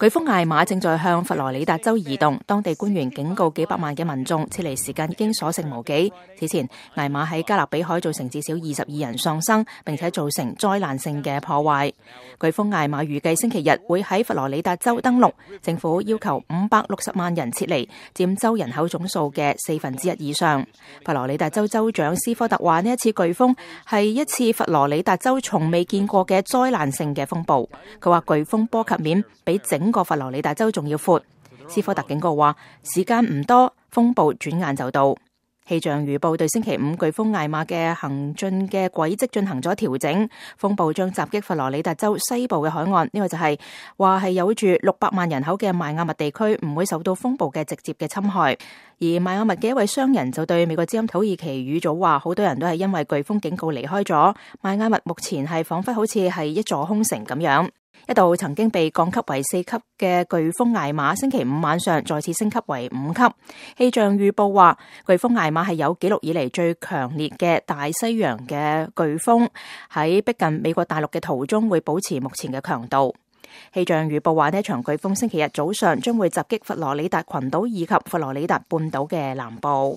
飓风艾玛正在向佛罗里达州移动，当地官员警告几百万嘅民众撤离时间已经所剩无几。此前，艾玛喺加勒比海造成至少二十二人丧生，并且造成灾难性嘅破坏。飓风艾玛预计星期日会喺佛罗里达州登陆，政府要求五百六十万人撤离，占州人口总数嘅四分之一以上。佛罗里达州州长斯科特话：呢一次飓风系一次佛罗里达州从未见过嘅灾难性嘅风暴。佢话飓风波及面比整。过佛罗里达州仲要阔，斯科特警告话时间唔多，风暴转眼就到。气象预报对星期五飓风艾玛嘅行进嘅轨迹进行咗调整，风暴将袭击佛罗里达州西部嘅海岸。呢个就系话系有住六百万人口嘅迈阿密地区唔会受到风暴嘅直接嘅侵害。而迈阿密嘅一位商人就对美国之音土耳其语组话：，好多人都系因为飓风警告离开咗迈阿密，目前系仿佛好似系一座空城咁样。一度曾经被降级为四级嘅飓风艾玛，星期五晚上再次升级为五级。气象预报话，飓风艾玛系有纪录以嚟最强烈嘅大西洋嘅飓风，喺逼近美国大陆嘅途中会保持目前嘅强度。气象预报话呢场飓风星期日早上将会袭击佛罗里达群岛以及佛罗里达半岛嘅南部。